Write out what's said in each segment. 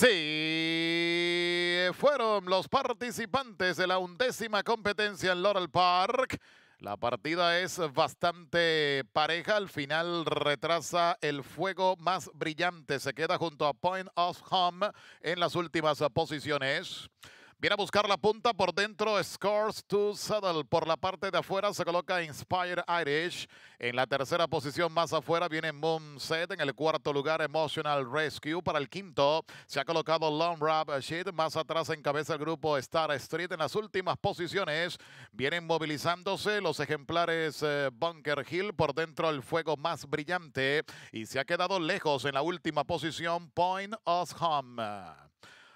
Sí, fueron los participantes de la undécima competencia en Laurel Park. La partida es bastante pareja. Al final retrasa el fuego más brillante. Se queda junto a Point of Home en las últimas posiciones. Viene a buscar la punta por dentro, Scores to Saddle. Por la parte de afuera se coloca Inspire Irish. En la tercera posición, más afuera, viene Moonset. En el cuarto lugar, Emotional Rescue. Para el quinto, se ha colocado Long Rap Más atrás encabeza el grupo Star Street. En las últimas posiciones, vienen movilizándose los ejemplares eh, Bunker Hill. Por dentro, el fuego más brillante. Y se ha quedado lejos en la última posición, Point of Home.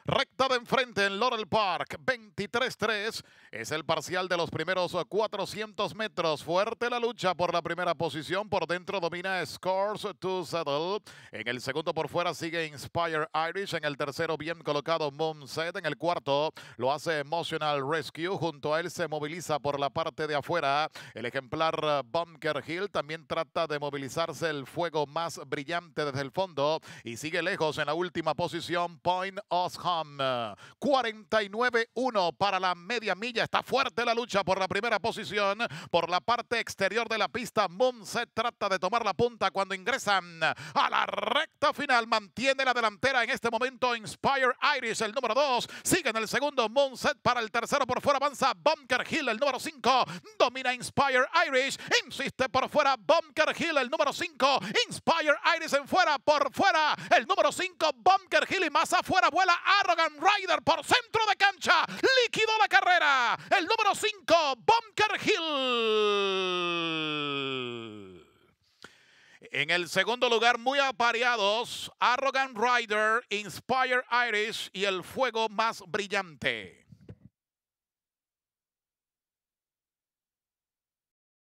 Recta de enfrente en Laurel Park, 23-3. Es el parcial de los primeros 400 metros. Fuerte la lucha por la primera posición. Por dentro domina Scores to Settle. En el segundo por fuera sigue Inspire Irish. En el tercero bien colocado Moonset. En el cuarto lo hace Emotional Rescue. Junto a él se moviliza por la parte de afuera. El ejemplar eh, Bunker Hill también trata de movilizarse el fuego más brillante desde el fondo. Y sigue lejos en la última posición Point Osham. 49-1 para la media milla Está fuerte la lucha por la primera posición. Por la parte exterior de la pista, Moonset trata de tomar la punta cuando ingresan a la recta final. Mantiene la delantera en este momento Inspire Irish el número 2. Sigue en el segundo Moonset para el tercero. Por fuera avanza Bunker Hill, el número 5. Domina Inspire Irish. Insiste por fuera Bunker Hill, el número 5. Inspire Irish en fuera, por fuera. El número 5, Bunker Hill. Y más afuera vuela Arrogant Rider por centro de cancha. Liquidó la carrera el número 5, Bunker Hill. En el segundo lugar, muy apareados, Arrogant Rider, Inspire Irish y El Fuego Más Brillante.